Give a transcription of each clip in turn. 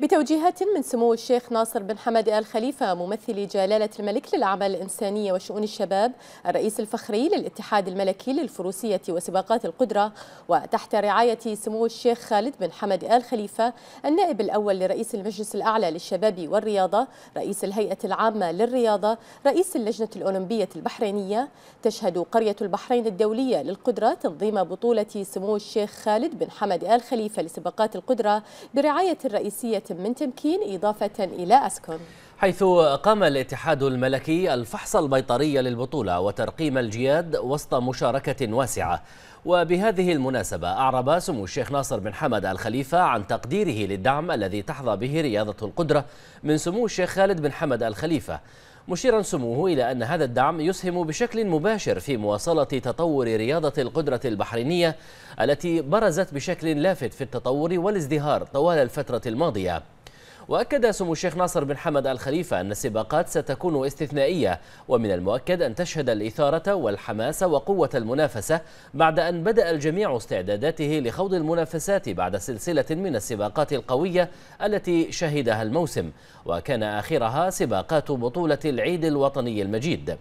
بتوجيهات من سمو الشيخ ناصر بن حمد آل خليفة ممثل جلالة الملك للأعمال الإنسانية وشؤون الشباب الرئيس الفخري للاتحاد الملكي للفروسية وسباقات القدرة وتحت رعاية سمو الشيخ خالد بن حمد آل خليفة النائب الأول لرئيس المجلس الأعلى للشباب والرياضة رئيس الهيئة العامة للرياضة رئيس اللجنة الأولمبية البحرينية تشهد قرية البحرين الدولية للقدرة تنظيم بطولة سمو الشيخ خالد بن حمد آل خليفة لسباقات القدرة برعاية الرئيسية من تمكين إضافة إلى أسكن حيث قام الاتحاد الملكي الفحص البيطري للبطولة وترقيم الجياد وسط مشاركة واسعة وبهذه المناسبة أعرب سمو الشيخ ناصر بن حمد الخليفة عن تقديره للدعم الذي تحظى به رياضة القدرة من سمو الشيخ خالد بن حمد الخليفة مشيرا سموه إلى أن هذا الدعم يسهم بشكل مباشر في مواصلة تطور رياضة القدرة البحرينية التي برزت بشكل لافت في التطور والازدهار طوال الفترة الماضية وأكد سمو الشيخ ناصر بن حمد الخليفة أن السباقات ستكون استثنائية ومن المؤكد أن تشهد الإثارة والحماس وقوة المنافسة بعد أن بدأ الجميع استعداداته لخوض المنافسات بعد سلسلة من السباقات القوية التي شهدها الموسم وكان آخرها سباقات بطولة العيد الوطني المجيد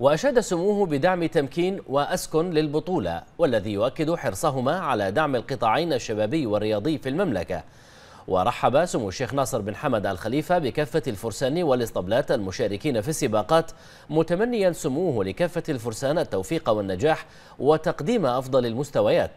وأشاد سموه بدعم تمكين وأسكن للبطولة والذي يؤكد حرصهما على دعم القطاعين الشبابي والرياضي في المملكة ورحب سمو الشيخ ناصر بن حمد الخليفة بكافة الفرسان والإسطبلات المشاركين في السباقات متمنيا سموه لكافة الفرسان التوفيق والنجاح وتقديم أفضل المستويات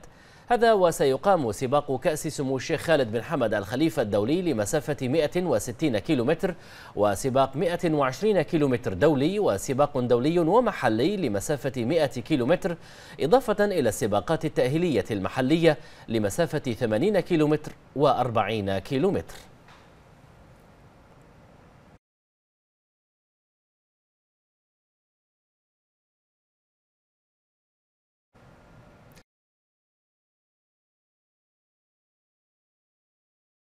هذا وسيقام سباق كأس سمو الشيخ خالد بن حمد الخليفة الدولي لمسافة 160 كيلومتر وسباق 120 كيلومتر دولي وسباق دولي ومحلي لمسافة 100 كيلومتر إضافة إلى السباقات التأهيلية المحلية لمسافة 80 كيلومتر و40 كيلومتر